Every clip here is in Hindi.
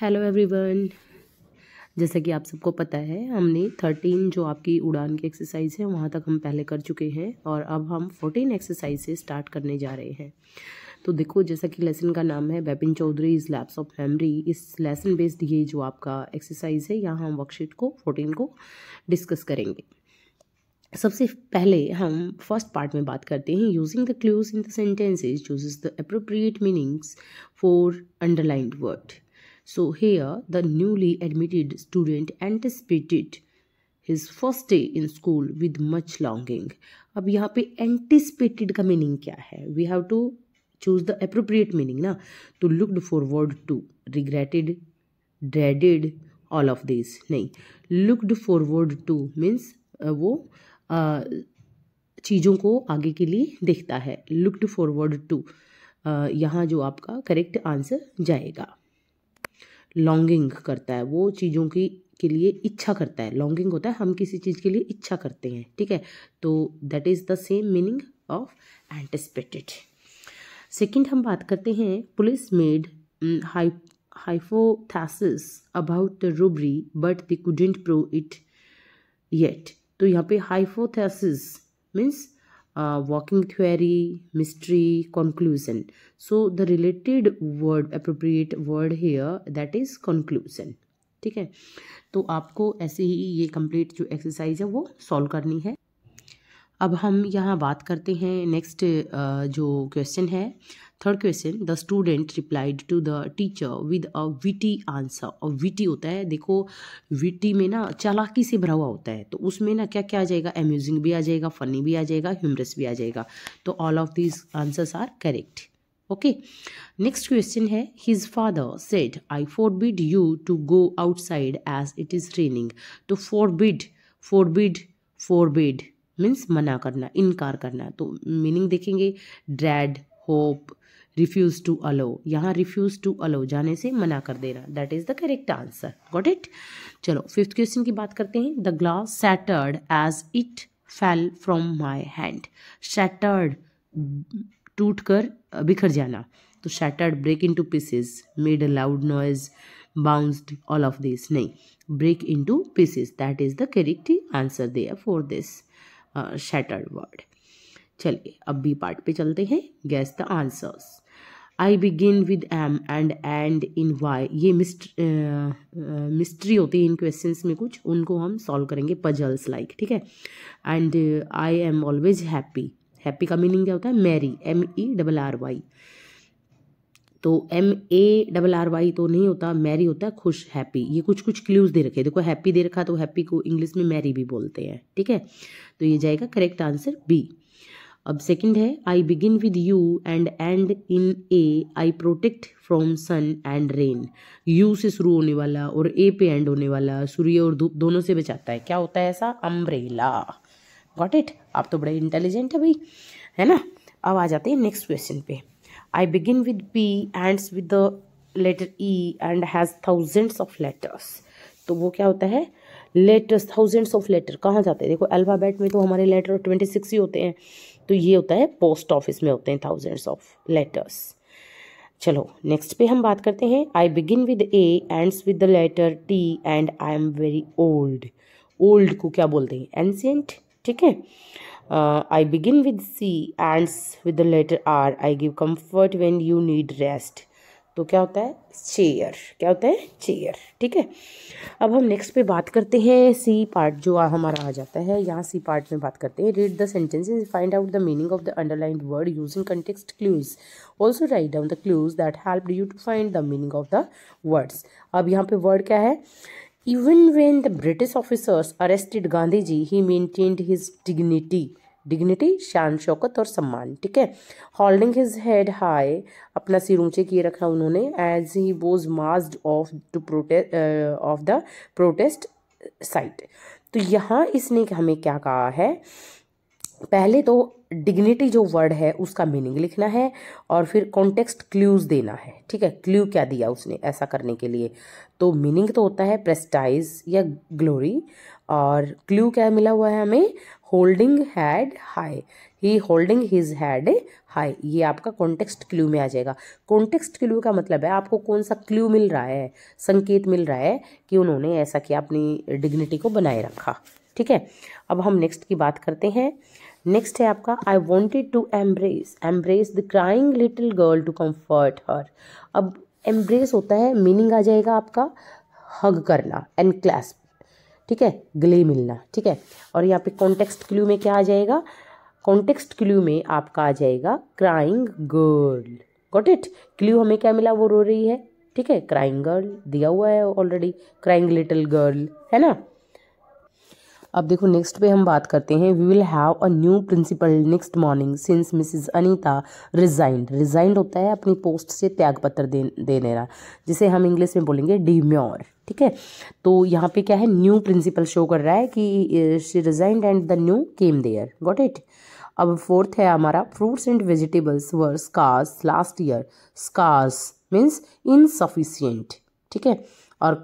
हेलो एवरीवन जैसा कि आप सबको पता है हमने थर्टीन जो आपकी उड़ान की एक्सरसाइज है वहाँ तक हम पहले कर चुके हैं और अब हम फोर्टीन एक्सरसाइज से स्टार्ट करने जा रहे हैं तो देखो जैसा कि लेसन का नाम है Bepin Chaudhari is lapse of memory इस लेसन बेस्ड ये जो आपका एक्सरसाइज है यहाँ हम वर्कशीट को फोर्टीन को डिस्कस करेंगे सबसे पहले हम फर्स्ट पार्ट में बात करते हैं using the clues in the sentences chooses the appropriate meanings for underlined word So here the newly admitted student anticipated his first day in school with much longing. ab yahan pe anticipated ka meaning kya hai We have to choose the appropriate meaning na to looked forward to, regretted, dreaded, all of these nahi looked forward to means uh, wo uh, चीज़ों को आगे के लिए देखता है लुकड फॉरवर्ड टू यहाँ जो आपका करेक्ट आंसर जाएगा लॉन्गिंग करता है वो चीज़ों की के लिए इच्छा करता है लॉन्गिंग होता है हम किसी चीज़ के लिए इच्छा करते हैं ठीक है तो that is the same meaning of anticipated second हम बात करते हैं police made hypothesis about the robbery but they couldn't prove it yet तो यहाँ पे hypothesis means uh, working query mystery conclusion so the related word appropriate word here that is conclusion ठीक है तो आपको ऐसे ही ये कंप्लीट जो एक्सरसाइज है वो सॉल्व करनी है अब हम यहाँ बात करते हैं नेक्स्ट जो क्वेश्चन है third question the student replied to the teacher with a witty answer और विटी होता है देखो विटी में ना चालाकी से भरा हुआ होता है तो उसमें ना क्या क्या आ जाएगा अम्यूजिंग भी आ जाएगा फनी भी आ जाएगा ह्यूमरस भी आ जाएगा तो all of these answers are correct okay next question है his father said I forbid you to go outside as it is raining तो फोरबिड फोरबिड फोरबिड मीन्स मना करना इनकार करना तो मीनिंग देखेंगे dread hope refuse to allow यहाँ रिफ्यूज़ टू अलो जाने से मना कर देना that is the correct answer got it चलो फिफ्थ क्वेश्चन की बात करते हैं the glass shattered as it fell from my hand shattered टूट कर बिखर जाना तो shattered break into pieces made a loud noise bounced all of this नहीं break into pieces that is the correct answer they for this shattered word चलिए अब बी पार्ट पे चलते हैं guess the answers I begin with M and end in Y ये मिस्ट्री होती है इन क्वेश्चन में कुछ उनको हम सॉल्व करेंगे पजल्स लाइक ठीक है and I am always happy happy का मीनिंग क्या होता है marry M E double R Y तो M A double R Y तो नहीं होता मैरी होता है खुश हैप्पी ये कुछ कुछ क्ल्यूज दे रखे देखो हैप्पी दे रखा तो हैप्पी को इंग्लिश में मैरी भी बोलते हैं ठीक है तो ये जाएगा करेक्ट आंसर बी अब सेकंड है I begin with U and end in A I protect from sun and rain U से शुरू होने वाला और ए पे एंड होने वाला सूर्य और धूप दोनों से बचाता है क्या होता है ऐसा अम्ब्रेला गॉट इट आप तो बड़े इंटेलिजेंट है भाई है ना अब आ जाते हैं नेक्स्ट क्वेश्चन पे I begin with P ends with the letter E and has thousands of letters तो वो क्या होता है लेटर्स थाउजेंड्स ऑफ लेटर कहाँ जाते हैं देखो अल्फ़ाबेट में तो हमारे लेटर ट्वेंटी सिक्स ही होते हैं तो ये होता है पोस्ट ऑफिस में होते हैं थाउजेंड्स ऑफ लेटर्स चलो नेक्स्ट पे हम बात करते हैं I begin with A ends with the letter T and I am very old old को क्या बोलते हैं एंसियंट ठीक है I begin with C ends with the letter R I give comfort when you need rest तो क्या होता है चेयर क्या होता है चेयर ठीक है अब हम नेक्स्ट पे बात करते हैं सी पार्ट जो हमारा आ जाता है यहाँ सी पार्ट में बात करते हैं read the sentence find out the meaning of the underlined word using context clues also write down the clues that help you to find the meaning of the words अब यहाँ पे वर्ड क्या है even when the British officers arrested Gandhi ji he maintained his dignity dignity शान शौकत और सम्मान ठीक है होल्डिंग हिज हेड हाई अपना सिर ऊंचे किए रखा उन्होंने as he was marched off to protest off the protest site तो यहाँ इसने हमें क्या कहा है पहले तो डिग्निटी जो वर्ड है उसका मीनिंग लिखना है और फिर कॉन्टेक्स्ट क्ल्यूज देना है ठीक है क्ल्यू क्या दिया उसने ऐसा करने के लिए तो मीनिंग तो होता है प्रेस्टाइज या ग्लोरी और क्ल्यू क्या मिला हुआ है हमें holding head high he holding his head high ये आपका कॉन्टेक्स्ट क्ल्यू में आ जाएगा कॉन्टेक्स्ट क्ल्यू का मतलब है आपको कौन सा क्ल्यू मिल रहा है संकेत मिल रहा है कि उन्होंने ऐसा किया अपनी डिग्निटी को बनाए रखा ठीक है अब हम नेक्स्ट की बात करते हैं नेक्स्ट है आपका I wanted to embrace embrace the crying little girl to comfort her अब एम्ब्रेस होता है मीनिंग आ जाएगा आपका हग करना एंड क्लैस्प ठीक है ग्ले मिलना ठीक है और यहाँ पे कॉन्टेक्स्ट क्ल्यू में क्या आ जाएगा कॉन्टेक्स्ट क्ल्यू में आपका आ जाएगा crying girl got it clue हमें क्या मिला वो रो रही है ठीक है क्राइंग गर्ल दिया हुआ है ऑलरेडी क्राइंग लिटिल गर्ल है ना अब देखो नेक्स्ट पे हम बात करते हैं we will have a new principal next morning since Mrs Anita resigned resigned होता है अपनी पोस्ट से त्यागपत्र दे देने जिसे हम इंग्लिश में बोलेंगे डीम्योर ठीक है तो यहाँ पे क्या है न्यू प्रिंसिपल शो कर रहा है कि she resigned and the new came there got it अब फोर्थ है हमारा fruits and vegetables were scarce last year scarce means insufficient ठीक है और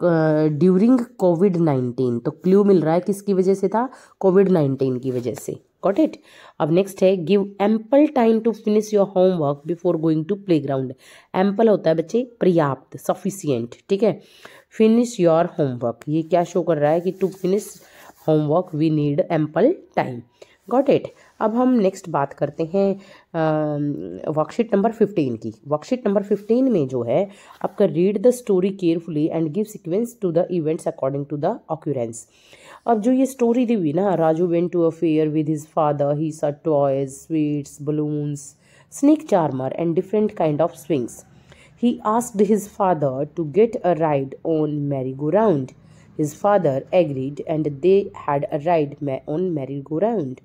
ड्यूरिंग कोविड नाइन्टीन तो क्ल्यू मिल रहा है किसकी वजह से था कोविड नाइन्टीन की वजह से गॉट इट अब नेक्स्ट है give ample time to finish your homework before going to playground ample होता है बच्चे पर्याप्त सफिशियंट ठीक है फिनिश योर होमवर्क ये क्या शो कर रहा है कि to finish homework we need ample time got it अब हम नेक्स्ट बात करते हैं वर्कशीट नंबर फिफ्टीन की वर्कशीट नंबर फिफ्टीन में जो है आपका read the story carefully and give sequence to the events according to the occurrence अब जो ये स्टोरी दी हुई ना Raju went to a fair with his father he saw toys sweets balloons snake charmer and different kind of swings he asked his father to get a ride on merry-go-round. His father agreed and they had a ride on merry-go-round.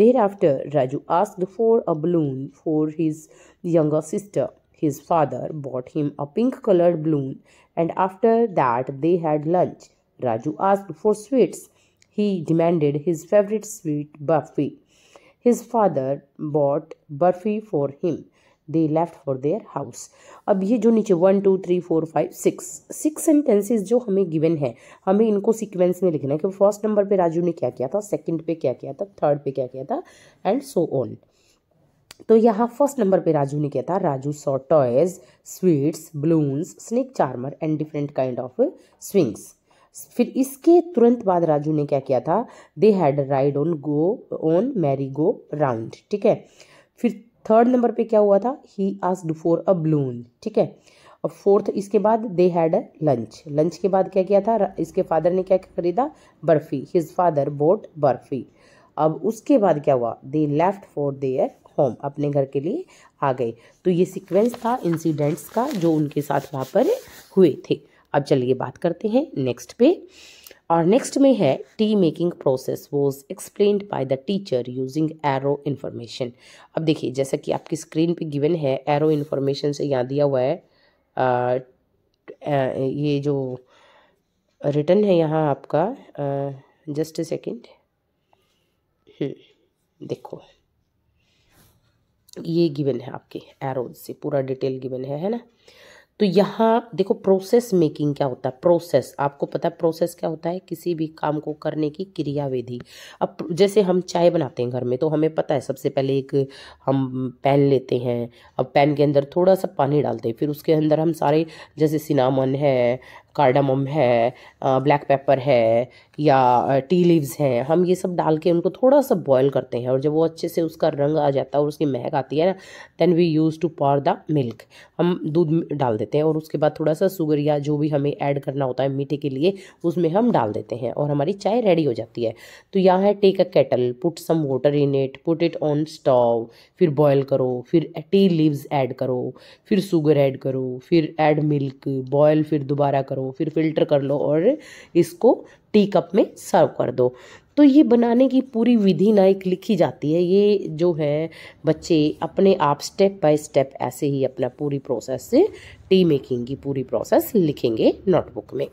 Thereafter, Raju asked for a balloon for his younger sister. His father bought him a pink colored balloon, and after that, they had lunch. Raju asked for sweets. He demanded his favorite sweet, Buffy. His father bought Buffy for him. They left for their house अब ये जो नीचे one two three four five six six sentences जो हमें गिवन है हमें इनको सीक्वेंस में लिखना है कि फर्स्ट नंबर पे राजू ने क्या किया था सेकंड पे क्या किया था थर्ड पे क्या किया था एंड सो ऑन तो यहाँ फर्स्ट नंबर पे राजू ने किया था Raju saw toys sweets balloons snake charmer and different kind of swings फिर इसके तुरंत बाद राजू ने क्या किया था they had ride on go on merry go round ठीक है फिर थर्ड नंबर पे क्या हुआ था ही आस्ड फॉर अ ब्लून ठीक है और फोर्थ इसके बाद they had a lunch lunch के बाद क्या किया था इसके फादर ने क्या खरीदा barfi his father bought barfi अब उसके बाद क्या हुआ they left for their home अपने घर के लिए आ गए तो ये सिक्वेंस था इंसिडेंट्स का जो उनके साथ वहाँ पर हुए थे अब चलिए बात करते हैं नेक्स्ट पे और नेक्स्ट में है tea making process was explain by the teacher using arrow information अब देखिए जैसा कि आपकी स्क्रीन पे गिवन है एरो इन्फॉर्मेशन से यहाँ दिया हुआ है आ, आ, ये जो रिटर्न है यहाँ आपका जस्ट हम्म, सेकेंड देखो ये गिवन है आपके एरो से पूरा डिटेल गिवन है है ना तो यहाँ देखो प्रोसेस मेकिंग क्या होता है प्रोसेस आपको पता है प्रोसेस क्या होता है किसी भी काम को करने की क्रिया विधि अब जैसे हम चाय बनाते हैं घर में तो हमें पता है सबसे पहले एक हम पैन लेते हैं अब पैन के अंदर थोड़ा सा पानी डालते हैं फिर उसके अंदर हम सारे जैसे सिनामन है कार्डामम है ब्लैक पेपर है या टी लीव्स हैं हम ये सब डाल के उनको थोड़ा सा बॉयल करते हैं और जब वो अच्छे से उसका रंग आ जाता है और उसकी महक आती है ना then we use to pour the milk हम दूध डाल देते हैं और उसके बाद थोड़ा सा शुगर या जो भी हमें ऐड करना होता है मीठे के लिए उसमें हम डाल देते हैं और हमारी चाय रेडी हो जाती है तो यहाँ है take a kettle put some water in it put it on stove फिर बॉयल करो फिर टी लीव्स ऐड करो फिर शुगर ऐड करो फिर ऐड मिल्क बॉयल फिर दोबारा करो फिर फिल्टर कर लो और इसको टी कप में सर्व कर दो तो ये बनाने की पूरी विधि ना एक लिखी जाती है ये जो है बच्चे अपने आप स्टेप बाय स्टेप ऐसे ही अपना पूरी प्रोसेस से टी मेकिंग की पूरी प्रोसेस लिखेंगे नोटबुक में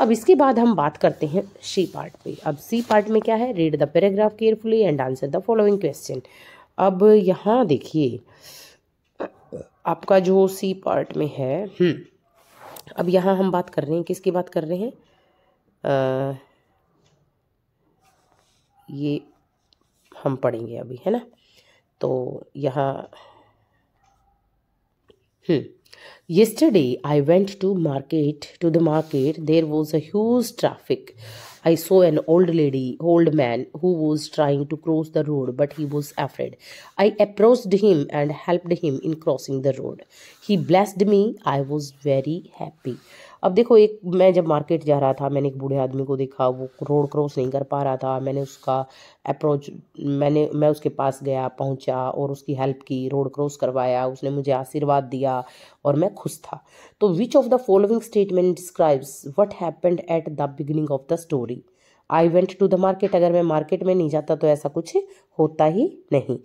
अब इसके बाद हम बात करते हैं सी पार्ट पे अब सी पार्ट में क्या है read the paragraph carefully and answer the following question अब यहाँ देखिए आपका जो सी पार्ट में है हम्म, अब यहाँ हम बात कर रहे हैं किसकी बात कर रहे हैं आ, ये हम पढ़ेंगे अभी है ना तो यहाँ हम्म yesterday i went to market to the market there was a huge traffic i saw an old lady old man who was trying to cross the road but he was afraid i approached him and helped him in crossing the road he blessed me i was very happy अब देखो एक मैं जब मार्केट जा रहा था मैंने एक बूढ़े आदमी को देखा वो रोड क्रॉस नहीं कर पा रहा था मैंने उसका अप्रोच मैंने मैं उसके पास गया पहुंचा और उसकी हेल्प की रोड क्रॉस करवाया उसने मुझे आशीर्वाद दिया और मैं खुश था तो which of the following statement describes what happened at the beginning of the story I went to the market अगर मैं मार्केट में नहीं जाता तो ऐसा कुछ होता ही नहीं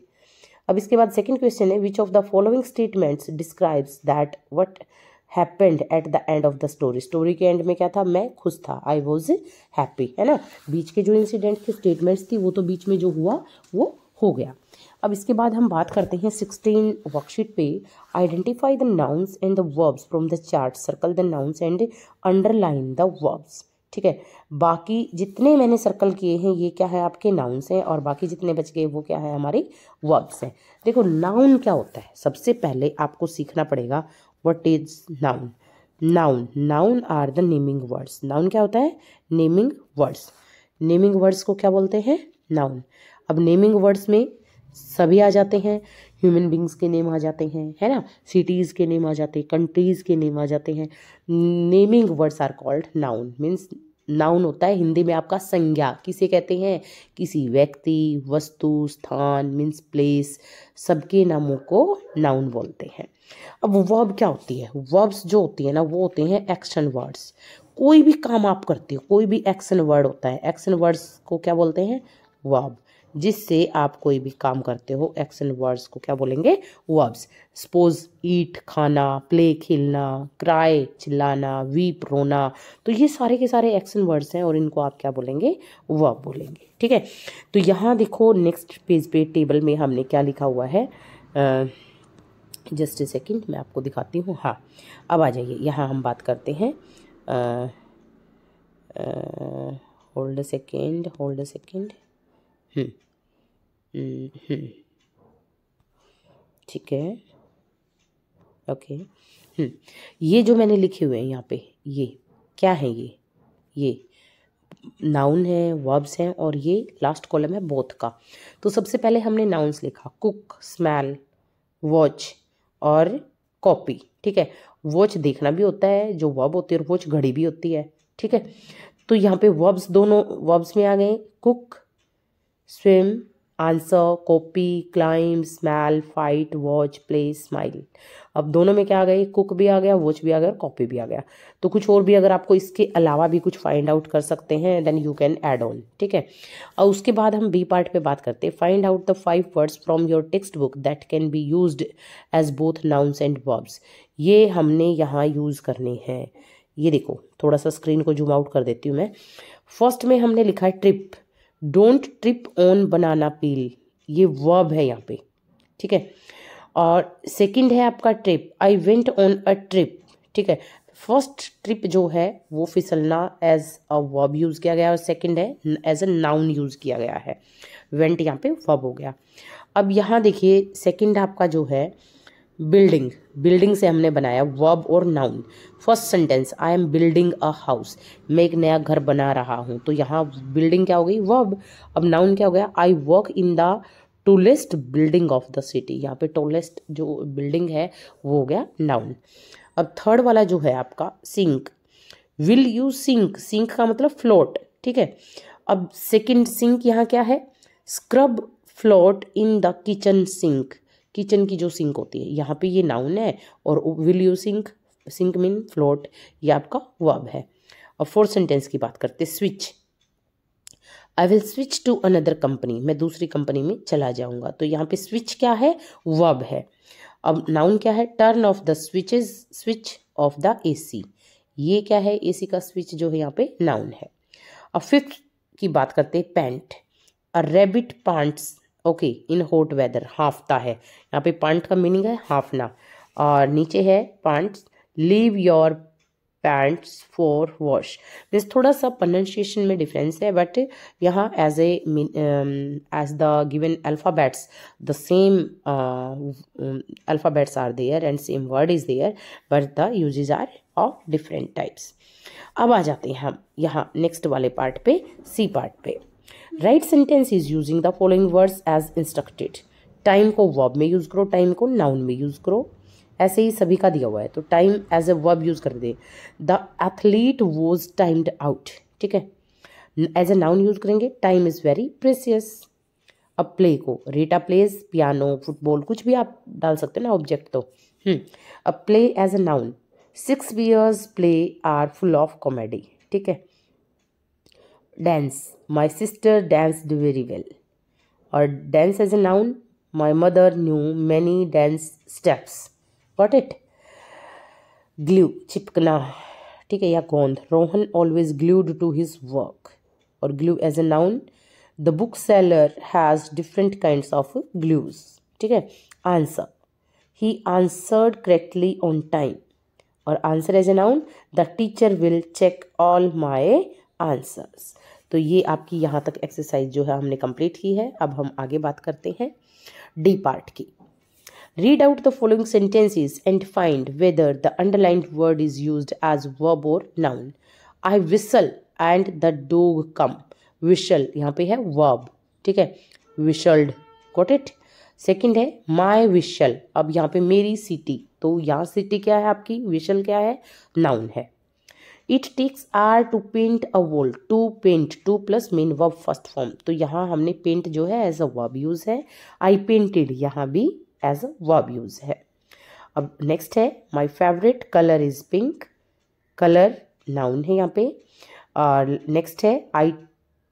अब इसके बाद सेकेंड क्वेश्चन है which of the following statements describes that what happened at the end of the story story के एंड में क्या था मैं खुश था आई वॉज हैप्पी है ना बीच के जो इंसिडेंट थे स्टेटमेंट्स थी वो तो बीच में जो हुआ वो हो गया अब इसके बाद हम बात करते हैं सिक्सटीन वर्कशीट पे identify the nouns and the verbs from the chart circle the nouns and underline the verbs ठीक है बाकी जितने मैंने सर्कल किए हैं ये क्या है आपके नाउन्स हैं और बाकी जितने बच गए वो क्या है हमारे वर्ब्स हैं देखो नाउन क्या होता है सबसे पहले आपको सीखना पड़ेगा what is noun noun noun are the naming words noun क्या होता है नेमिंग वर्ड्स नेमिंग वर्ड्स को क्या बोलते हैं नाउन अब नेमिंग वर्ड्स में सभी आ जाते हैं ह्यूमन बींग्स के नेम आ जाते हैं है ना सिटीज़ के नेम आ जाते हैं कंट्रीज़ के नेम आ जाते हैं naming words are called noun means noun होता है हिंदी में आपका संज्ञा किसे कहते हैं किसी व्यक्ति वस्तु स्थान मीन्स प्लेस सबके नामों को नाउन बोलते हैं अब वर्ब क्या होती है वर्ब्स जो होती है ना वो होते हैं एक्शन वर्ड्स कोई भी काम आप करते हो कोई भी एक्शन वर्ड होता है एक्शन वर्ड्स को क्या बोलते हैं वर्ब जिससे आप कोई भी काम करते हो एक्शन वर्ड्स को क्या बोलेंगे वर्ब्स सपोज ईट खाना प्ले खेलना क्राई चिल्लाना वीप रोना तो ये सारे के सारे एक्शन वर्ड्स हैं और इनको आप क्या बोलेंगे वर्ब बोलेंगे ठीक है तो यहाँ देखो नेक्स्ट पेज पे टेबल में हमने क्या लिखा हुआ है जस्ट ए सेकेंड मैं आपको दिखाती हूँ हाँ अब आ जाइए यहाँ हम बात करते हैं hold a second hold a second ठीक है ओके hmm. ये जो मैंने लिखे हुए हैं यहाँ पे ये क्या है ये ये नाउन है वर्ब्स हैं और ये लास्ट कॉलम है बोथ का तो सबसे पहले हमने नाउन्स लिखा कुक स्मेल वॉच और कॉपी ठीक है वॉच देखना भी होता है जो वर्ब होती है और वॉच घड़ी भी होती है ठीक है तो यहाँ पे वर्ब्स दोनों वर्ब्स में आ गए cook swim answer copy climb smell fight watch play smile अब दोनों में क्या आ गया कुक भी आ गया वॉच भी आ गया कॉपी भी आ गया तो कुछ और भी अगर आपको इसके अलावा भी कुछ फाइंड आउट कर सकते हैं then you can add on ठीक है और उसके बाद हम बी पार्ट पे बात करते हैं find out the five words from your textbook that can be use as both nouns and verbs ये हमने यहाँ यूज़ करने हैं ये देखो थोड़ा सा स्क्रीन को जूम आउट कर देती हूँ मैं फर्स्ट में हमने लिखा है trip don't trip on banana peel ये वर्ब है यहाँ पे ठीक है और सेकंड है आपका trip I went on a trip ठीक है फर्स्ट ट्रिप जो है वो फिसलना एज अ वर्ब यूज़ किया गया और सेकंड है एज अ नाउन यूज़ किया गया है वेंट यहाँ पे वर्ब हो गया अब यहाँ देखिए सेकंड आपका जो है बिल्डिंग बिल्डिंग से हमने बनाया वर्ब और noun first sentence I am building a house मैं एक नया घर बना रहा हूँ तो यहाँ बिल्डिंग क्या हो गई वर्ब अब नाउन क्या हो गया I work in the tallest building of the city यहाँ पे टोलेस्ट जो बिल्डिंग है वो हो गया नाउन अब थर्ड वाला जो है आपका sink will you sink sink का मतलब फ्लोट ठीक है अब सेकेंड सिंक यहाँ क्या है scrub float in the kitchen sink kitchen की जो सिंक होती है यहाँ पे ये नाउन है और will you sink sink mean float ये आपका वब है और फोर्थ सेंटेंस की बात करते switch I will switch to another company मैं दूसरी कंपनी में चला जाऊंगा तो यहाँ पे स्विच क्या है वब है अब नाउन क्या है turn off the switches switch off the A ये क्या है ए का स्विच जो है यहाँ पे नाउन है अब फिफ्थ की बात करते हैं paint a rabbit pants okay in hot weather हाफता है यहाँ पे पांट का मीनिंग है हाफना और नीचे है pants leave your pants for wash means थोड़ा सा प्रोनाउंसिएशन में डिफरेंस है बट यहाँ as a as the given alphabets the same alphabets are there and same word is there but the usages are of different types अब आ जाते हैं हम यहाँ नेक्स्ट वाले पार्ट पे सी पार्ट पे write sentence is using the following words as instructed time को वर्ब में यूज़ करो टाइम को नाउन में यूज़ करो ऐसे ही सभी का दिया हुआ है तो time as a verb use कर दे the athlete was timed out ठीक है एज ए नाउन यूज़ करेंगे टाइम इज़ वेरी प्रेसियस अब प्ले को रेटा प्लेज पियानो फुटबॉल कुछ भी आप डाल सकते हो ना ऑब्जेक्ट तो हम्म। अब play as a noun Shakespeare's play are full of comedy ठीक है dance my sister danced very well or dance as a noun my mother knew many dance steps got it glue chipkna theek hai ya gond rohan always glued to his work or glue as a noun the bookseller has different kinds of glues theek hai answer he answered correctly on time or answer as a noun the teacher will check all my answers तो ये आपकी यहाँ तक एक्सरसाइज जो है हमने कंप्लीट की है अब हम आगे बात करते हैं डी पार्ट की read out the following sentences and find whether the underlined word is use as verb और noun I whistle and the dog come whistle यहाँ पे है वर्ब ठीक है विशल्ड वॉट इट सेकेंड है माई विशल अब यहाँ पे मेरी सिटी तो यहाँ सिटी क्या है आपकी विशल क्या है नाउन है it takes hours to paint a wall to paint to plus main verb first form तो यहाँ हमने पेंट जो है एज अ वर्ब यूज है आई पेंटेड यहाँ भी एज अ वर्ब यूज है अब नेक्स्ट है my favourite colour is pink colour noun है यहाँ पे नेक्स्ट uh, है I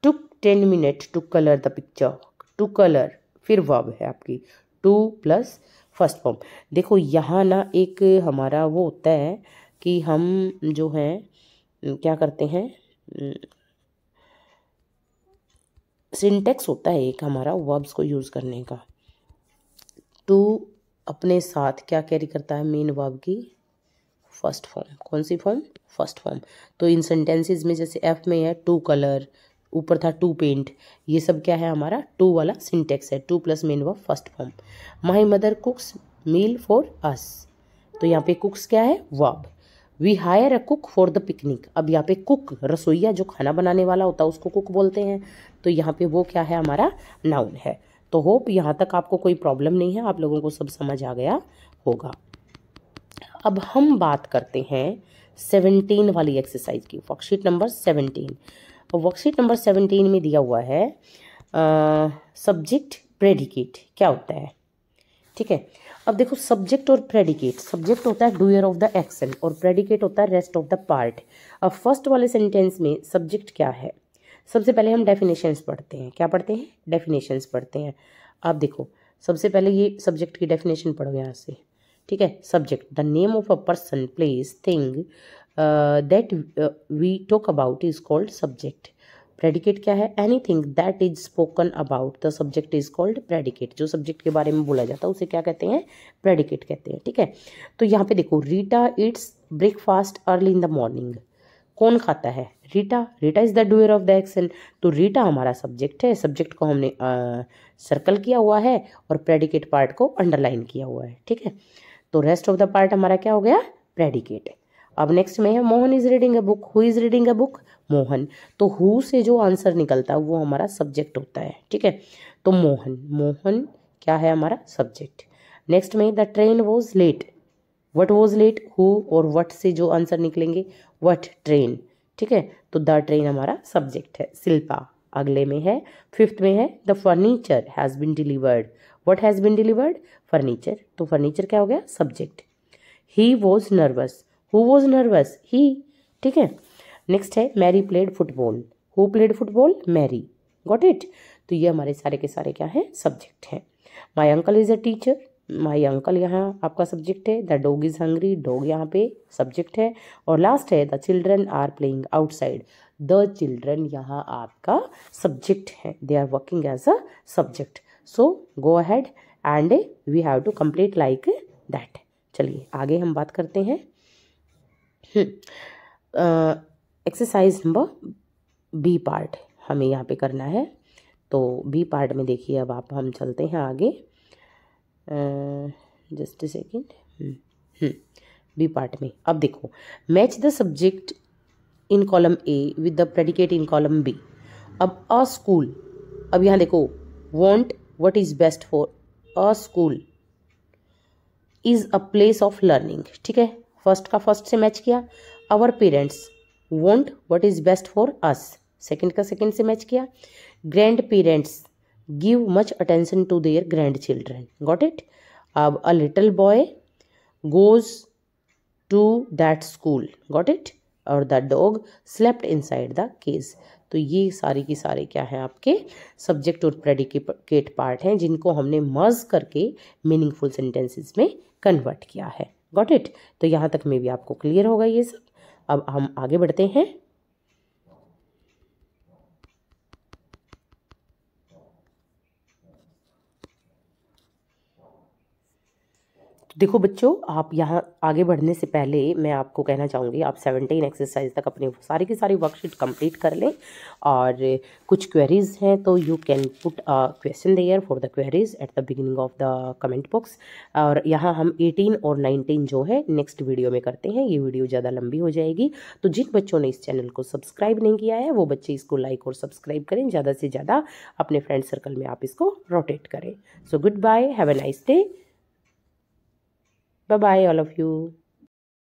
took ten minute to colour the picture to colour फिर वर्ब है आपकी टू प्लस फर्स्ट फॉर्म देखो यहाँ ना एक हमारा वो होता है कि हम जो हैं क्या करते हैं सिंटेक्स होता है एक हमारा वर्ब्स को यूज़ करने का टू अपने साथ क्या कैरी करता है मेन वर्ब की फर्स्ट फॉर्म कौन सी फॉर्म फर्स्ट फॉर्म तो इन सेंटेंसेस में जैसे एफ में है टू कलर ऊपर था टू पेंट ये सब क्या है हमारा टू वाला सिंटेक्स है to plus main verb first form my mother cooks meal for us तो यहाँ पे कुक्स क्या है verb we hire a cook for the picnic अब यहाँ पे कुक रसोईया जो खाना बनाने वाला होता है उसको कुक बोलते हैं तो यहाँ पे वो क्या है हमारा नाउन है तो होप यहाँ तक आपको कोई प्रॉब्लम नहीं है आप लोगों को सब समझ आ गया होगा अब हम बात करते हैं सेवनटीन वाली एक्सरसाइज की worksheet number seventeen worksheet number seventeen में दिया हुआ है सब्जेक्ट प्रेडिकेट क्या होता है ठीक है अब देखो सब्जेक्ट और प्रेडिकेट सब्जेक्ट होता है डूयर ऑफ द एक्शन और प्रेडिकेट होता है रेस्ट ऑफ द पार्ट अब फर्स्ट वाले सेंटेंस में सब्जेक्ट क्या है सबसे पहले हम डेफिनेशंस पढ़ते हैं क्या पढ़ते हैं डेफिनेशंस पढ़ते हैं आप देखो सबसे पहले ये सब्जेक्ट की डेफिनेशन पढ़ो यहाँ से ठीक है subject the name of a person place thing that we talk about is called subject predicate क्या है anything that is spoken about the subject is called predicate जो सब्जेक्ट के बारे में बोला जाता है उसे क्या कहते हैं प्रेडिकेट कहते हैं ठीक है तो यहाँ पे देखो Rita it's breakfast early in the morning कौन खाता है Rita Rita is the doer of the action तो रीटा हमारा सब्जेक्ट है सब्जेक्ट को हमने सर्कल सर्कल किया हुआ है और प्रेडिकेट पार्ट को अंडरलाइन किया हुआ है ठीक है तो रेस्ट ऑफ द पार्ट हमारा क्या हो गया प्रेडिकेट है अब नेक्स्ट में है Mohan is reading a book who is reading a book Mohan तो हु से जो आंसर निकलता है वो हमारा सब्जेक्ट होता है ठीक है तो मोहन मोहन क्या है हमारा सब्जेक्ट नेक्स्ट में the train was late what was late who और वट से जो आंसर निकलेंगे वट ट्रेन ठीक है तो द ट्रेन हमारा सब्जेक्ट है शिल्पा अगले में है फिफ्थ में है the furniture has been delivered what has been delivered furniture तो फर्नीचर क्या हो गया subject he was nervous who was nervous he ठीक है नेक्स्ट है Mary played football who played football Mary got it तो ये हमारे सारे के सारे क्या हैं सब्जेक्ट हैं my uncle is a teacher my uncle यहाँ आपका सब्जेक्ट है the dog is hungry dog यहाँ पे सब्जेक्ट है और लास्ट है the children are playing outside the children यहाँ आपका सब्जेक्ट है they are working as a subject so go ahead and we have to complete like that चलिए आगे हम बात करते हैं एक्सरसाइज नंबर बी पार्ट हमें यहाँ पे करना है तो बी पार्ट में देखिए अब आप हम चलते हैं आगे just a second B part में अब देखो match the subject in column A with the predicate in column B अब अ स्कूल अब यहाँ देखो want what is best for a school is a place of learning ठीक है फर्स्ट का फर्स्ट से मैच किया our parents want what is best for us second का सेकेंड से मैच किया grand parents give much attention to their grand children got it अब a little boy goes to that school got it और the dog slept inside the cage तो ये सारी की सारे क्या हैं आपके सब्जेक्ट और प्रेडिकेट पार्ट हैं जिनको हमने मर्ज करके मीनिंगफुल सेंटेंसेस में कन्वर्ट किया है गॉट इट तो यहाँ तक में भी आपको क्लियर होगा ये सब अब हम आगे बढ़ते हैं देखो बच्चों आप यहाँ आगे बढ़ने से पहले मैं आपको कहना चाहूँगी आप सेवनटीन एक्सरसाइज तक अपनी सारी की सारी वर्कशीट कंप्लीट कर लें और कुछ क्वेरीज हैं तो you can put a question there for the queries at the beginning of the comment box और यहाँ हम 18 और 19 जो है नेक्स्ट वीडियो में करते हैं ये वीडियो ज़्यादा लंबी हो जाएगी तो जिन बच्चों ने इस चैनल को सब्सक्राइब नहीं किया है वो बच्चे इसको लाइक और सब्सक्राइब करें ज़्यादा से ज़्यादा अपने फ्रेंड सर्कल में आप इसको रोटेट करें so good bye have a nice day Bye bye, all of you.